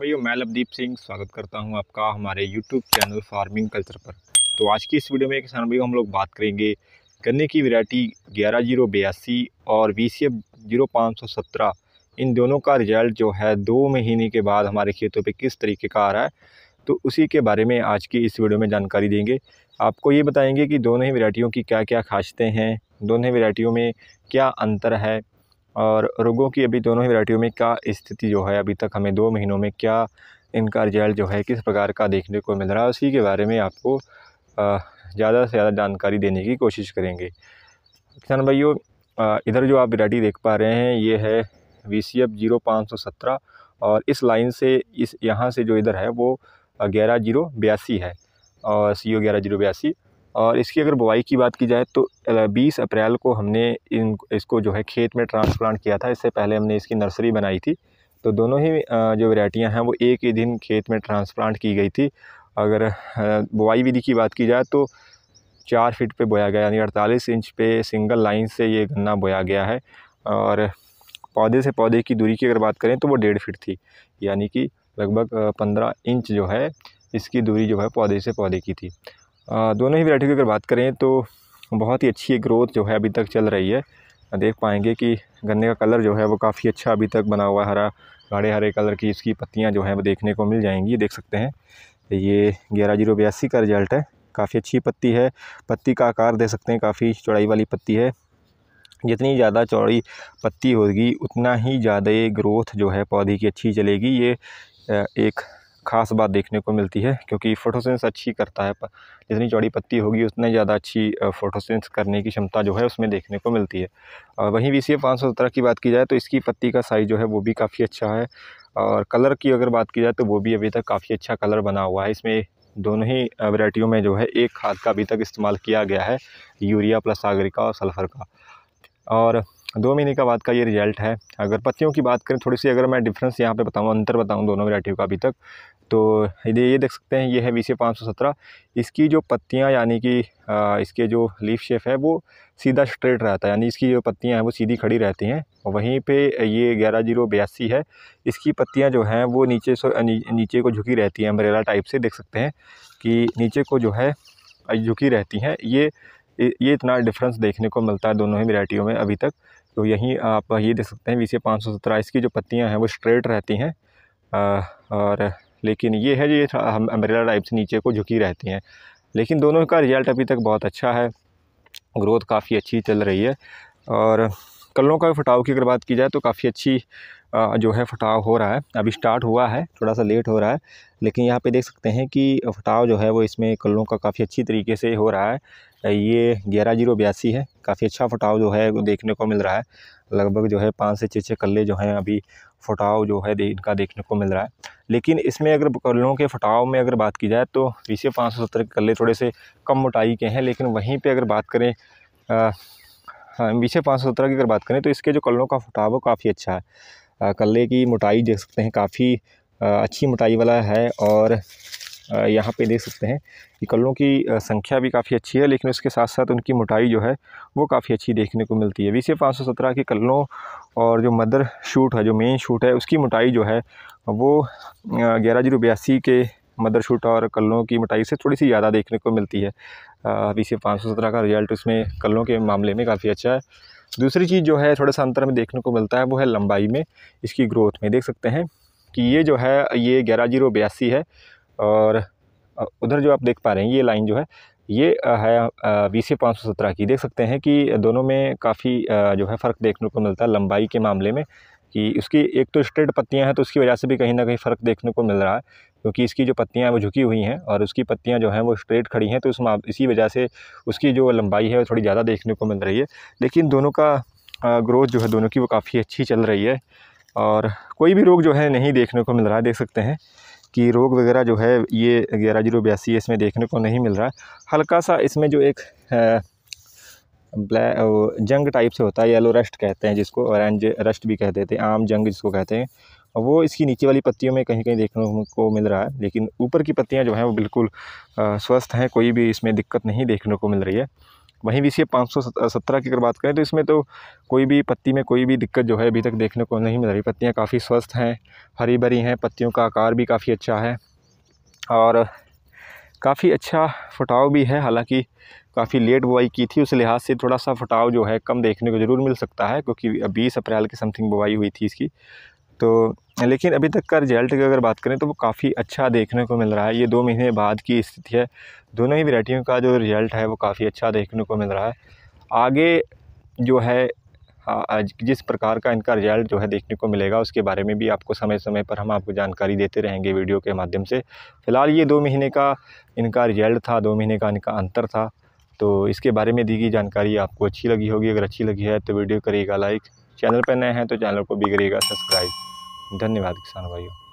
भैया मैं लवदीप सिंह स्वागत करता हूं आपका हमारे यूट्यूब चैनल फार्मिंग कल्चर पर तो आज की इस वीडियो में किसान भैया हम लोग बात करेंगे गन्ने की वैरायटी ग्यारह जीरो बयासी और वी सी एफ जीरो पाँच सौ सत्रह इन दोनों का रिजल्ट जो है दो महीने के बाद हमारे खेतों पे किस तरीके का आ रहा है तो उसी के बारे में आज की इस वीडियो में जानकारी देंगे आपको ये बताएंगे कि दोनों ही वैरायटियों की क्या क्या खासियतें हैं दोनों ही वैरायटियों में क्या अंतर है और रोगों की अभी दोनों ही वैरायटियों में क्या स्थिति जो है अभी तक हमें दो महीनों में क्या इनका रिजल्ट जो है किस प्रकार का देखने को मिल रहा है उसी के बारे में आपको ज़्यादा से ज़्यादा जानकारी देने की कोशिश करेंगे किसान भाइयों इधर जो आप वैरायटी देख पा रहे हैं ये है वी सी एफ जीरो पाँच सौ सत्रह और इस लाइन से इस यहाँ से जो इधर है वो ग्यारह जीरो बयासी है और सी ओ ग्यारह जीरो बयासी और इसकी अगर बुआई की बात की जाए तो 20 अप्रैल को हमने इन इसको जो है खेत में ट्रांसप्लांट किया था इससे पहले हमने इसकी नर्सरी बनाई थी तो दोनों ही जो वेराइटियाँ हैं वो एक ही दिन खेत में ट्रांसप्लांट की गई थी अगर बुआई विधि की बात की जाए तो चार फीट पे बोया गया यानी अड़तालीस इंच पे सिंगल लाइन से ये गन्ना बोया गया है और पौधे से पौधे की दूरी की अगर बात करें तो वो डेढ़ फिट थी यानी कि लगभग पंद्रह इंच जो है इसकी दूरी जो है पौधे से पौधे की थी दोनों ही वैरायटी की अगर बात करें तो बहुत ही अच्छी ग्रोथ जो है अभी तक चल रही है देख पाएंगे कि गन्ने का कलर जो है वो काफ़ी अच्छा अभी तक बना हुआ है हरा गाढ़े हरे कलर की इसकी पत्तियां जो है वो देखने को मिल जाएंगी ये देख सकते हैं तो ये ग्यारह जीरो बयासी का रिजल्ट है काफ़ी अच्छी पत्ती है पत्ती का आकार दे सकते हैं काफ़ी चौड़ाई वाली पत्ती है जितनी ज़्यादा चौड़ी पत्ती होगी उतना ही ज़्यादा ये ग्रोथ जो है पौधे की अच्छी चलेगी ये एक खास बात देखने को मिलती है क्योंकि फ़ोटोसेंस अच्छी करता है जितनी चौड़ी पत्ती होगी उतने ज़्यादा अच्छी फ़ोटोसेंस करने की क्षमता जो है उसमें देखने को मिलती है वहीं वी सी की बात की जाए तो इसकी पत्ती का साइज़ जो है वो भी काफ़ी अच्छा है और कलर की अगर बात की जाए तो वो भी अभी तक काफ़ी अच्छा कलर बना हुआ है इसमें दोनों ही वैरायटियों में जो है एक खाद का अभी तक इस्तेमाल किया गया है यूरिया प्लस सागरिका और सल्फ़र का और दो महीने का बाद का ये रिजल्ट है अगर पत्तियों की बात करें थोड़ी सी अगर मैं डिफरेंस यहाँ पे बताऊँ अंतर बताऊँ दोनों वेराइटियों का अभी तक तो ये ये देख सकते हैं ये है वी सी इसकी जो पत्तियाँ यानी कि इसके जो लीफ शेप है वो सीधा स्ट्रेट रहता है यानी इसकी जो पत्तियाँ हैं वो सीधी खड़ी रहती हैं और वहीं पे ये ग्यारह जीरो बयासी है इसकी पत्तियाँ जो हैं वो नीचे से नीचे को झुकी रहती हैं अम्बरेला टाइप से देख सकते हैं कि नीचे को जो है झुकी रहती हैं ये ये इतना डिफरेंस देखने को मिलता है दोनों ही वेराइटियों में अभी तक तो यहीं आप ये देख सकते हैं वी पाँच सौ सत्रह इसकी जो पत्तियाँ हैं वो स्ट्रेट रहती हैं और लेकिन ये है ये हम अम्ब्रेला टाइप से नीचे को झुकी रहती हैं लेकिन दोनों का रिजल्ट अभी तक बहुत अच्छा है ग्रोथ काफ़ी अच्छी चल रही है और कलों का फटाव की अगर बात की जाए तो काफ़ी अच्छी जो है फटाव हो रहा है अभी स्टार्ट हुआ है थोड़ा सा लेट हो रहा है लेकिन यहाँ पे देख सकते हैं कि फटाव जो है वो इसमें कलों का काफ़ी अच्छी तरीके से हो रहा है ये ग्यारह जीरो बयासी है काफ़ी अच्छा फटाव जो है वो देखने को मिल रहा है लगभग जो है पाँच से छः छः कल्ले जो हैं अभी फटाव जो है इनका देखने को मिल रहा है लेकिन इसमें अगर कल्लों के फटाव में अगर बात की जाए तो पीछे पाँच सौ सत्तर के कल्ले थोड़े से कम मोटाई के हैं लेकिन वहीं पर अगर बात करें हाँ एम पाँच सौ सत्रह की अगर बात करें तो इसके जो कलरों का फुटाव है काफ़ी अच्छा है कल्ले की मोटाई देख सकते हैं काफ़ी अच्छी मोटाई वाला है और यहाँ पे देख सकते हैं कि कलरों की संख्या भी काफ़ी अच्छी है लेकिन उसके साथ साथ उनकी मोटाई जो है वो काफ़ी अच्छी देखने को मिलती है बीसी पाँच सौ सत्रह के कलों और जो मदर शूट है जो मेन शूट है उसकी मोटाई जो है वो ग्यारह जीरो बयासी के मदरशूट और कलों की मिटाई से थोड़ी सी ज़्यादा देखने को मिलती है अभी से पाँच सौ सत्रह का रिज़ल्ट उसमें कल्लों के मामले में काफ़ी अच्छा है दूसरी चीज़ जो है थोड़ा सा अंतर में देखने को मिलता है वो है लंबाई में इसकी ग्रोथ में देख सकते हैं कि ये जो है ये ग्यारह जीरो बयासी है और उधर जो आप देख पा रहे हैं ये लाइन जो है ये है बी सी पाँच सौ सत्रह की देख सकते हैं कि दोनों में काफ़ी जो है फ़र्क देखने को मिलता है लंबाई के मामले में कि उसकी एक तो स्ट्रेट पत्तियां हैं तो उसकी वजह से भी कहीं ना कहीं फ़र्क देखने को मिल रहा है क्योंकि इसकी जो पत्तियाँ वो झुकी हुई हैं और उसकी पत्तियाँ जो हैं वो स्ट्रेट खड़ी हैं तो उस इसी वजह से उसकी जो लंबाई है वो थोड़ी ज़्यादा देखने को मिल रही है लेकिन दोनों का ग्रोथ जो है दोनों की वो काफ़ी अच्छी चल रही है और कोई भी रोग जो है नहीं देखने को मिल रहा है देख सकते हैं कि रोग वगैरह जो है ये ग्यारह जीरो बयासी इसमें देखने को नहीं मिल रहा है हल्का सा इसमें जो एक ब्लैक जंग टाइप से होता है येलो रस्ट कहते हैं जिसको ऑरेंज रस्ट भी कह देते हैं आम जंग जिसको कहते हैं और वो इसकी नीचे वाली पत्तियों में कहीं कहीं देखने को मिल रहा है लेकिन ऊपर की पत्तियाँ जो हैं वो बिल्कुल स्वस्थ हैं कोई भी इसमें दिक्कत नहीं देखने को मिल रही है वहीं भी इसे पाँच सौ सत्रह की अगर बात करें तो इसमें तो कोई भी पत्ती में कोई भी दिक्कत जो है अभी तक देखने को नहीं मिल रही पत्तियाँ काफ़ी स्वस्थ हैं हरी भरी हैं पत्तियों का आकार भी काफ़ी अच्छा है और काफ़ी अच्छा फुटाव भी है हालांकि काफ़ी लेट बुआई की थी उस लिहाज से थोड़ा सा फुटाव जो है कम देखने को ज़रूर मिल सकता है क्योंकि बीस अप्रैल के समथिंग बुआई हुई थी इसकी तो लेकिन अभी तक का रिजल्ट की अगर बात करें तो वो काफ़ी अच्छा देखने को मिल रहा है ये दो महीने बाद की स्थिति है दोनों ही वैरायटियों का जो रिज़ल्ट है वो काफ़ी अच्छा देखने को मिल रहा है आगे जो है जिस प्रकार का इनका रिजल्ट जो है देखने को मिलेगा उसके बारे में भी आपको समय समय पर हम आपको जानकारी देते रहेंगे वीडियो के माध्यम से फ़िलहाल ये दो महीने का इनका रिजल्ट था दो महीने का इनका अंतर था तो इसके बारे में दी गई जानकारी आपको अच्छी लगी होगी अगर अच्छी लगी है तो वीडियो करिएगा लाइक चैनल पर नए हैं तो चैनल को भी करिएगा सब्सक्राइब धन्यवाद किसान भाइयों